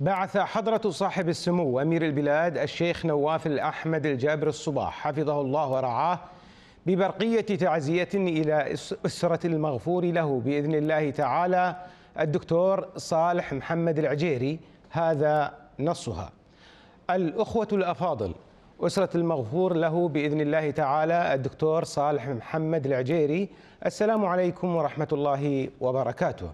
بعث حضرة صاحب السمو أمير البلاد الشيخ نواف الأحمد الجابر الصباح حفظه الله ورعاه ببرقية تعزية إلى أسرة المغفور له بإذن الله تعالى الدكتور صالح محمد العجيري هذا نصها الأخوة الأفاضل أسرة المغفور له بإذن الله تعالى الدكتور صالح محمد العجيري السلام عليكم ورحمة الله وبركاته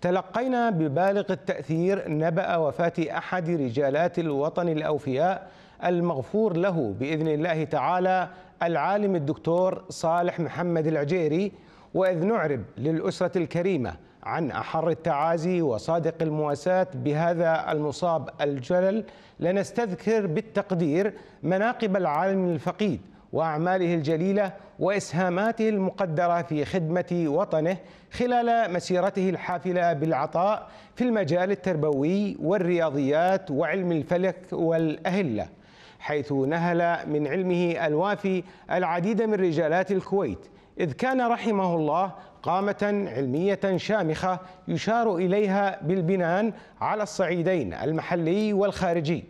تلقينا ببالغ التأثير نبأ وفاة أحد رجالات الوطن الأوفياء المغفور له بإذن الله تعالى العالم الدكتور صالح محمد العجيري وإذ نعرب للأسرة الكريمة عن أحر التعازي وصادق المواساة بهذا المصاب الجلل لنستذكر بالتقدير مناقب العالم الفقيد واعماله الجليله واسهاماته المقدره في خدمه وطنه خلال مسيرته الحافله بالعطاء في المجال التربوي والرياضيات وعلم الفلك والاهله حيث نهل من علمه الوافي العديد من رجالات الكويت إذ كان رحمه الله قامة علمية شامخة يشار إليها بالبنان على الصعيدين المحلي والخارجي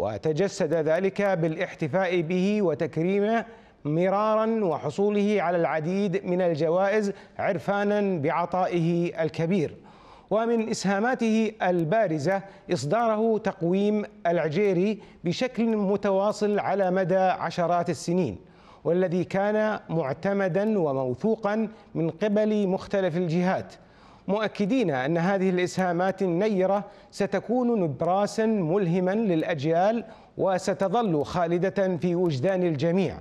وتجسد ذلك بالاحتفاء به وتكريمه مرارا وحصوله على العديد من الجوائز عرفانا بعطائه الكبير ومن إسهاماته البارزة إصداره تقويم العجيري بشكل متواصل على مدى عشرات السنين والذي كان معتمدا وموثوقا من قبل مختلف الجهات مؤكدين أن هذه الإسهامات النيرة ستكون نبراسا ملهما للأجيال وستظل خالدة في وجدان الجميع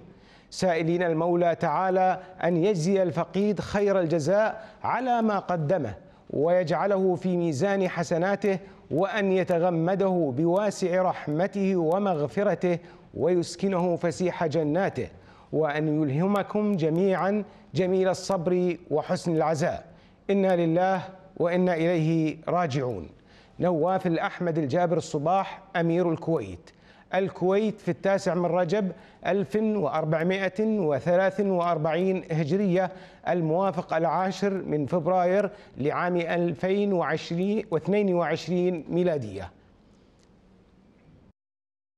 سائلين المولى تعالى أن يجزي الفقيد خير الجزاء على ما قدمه ويجعله في ميزان حسناته وأن يتغمده بواسع رحمته ومغفرته ويسكنه فسيح جناته وأن يلهمكم جميعا جميل الصبر وحسن العزاء انا لله وانا اليه راجعون نواف الاحمد الجابر الصباح امير الكويت الكويت في التاسع من رجب 1443 هجرية الموافق العاشر من فبراير لعام 2022 ميلادية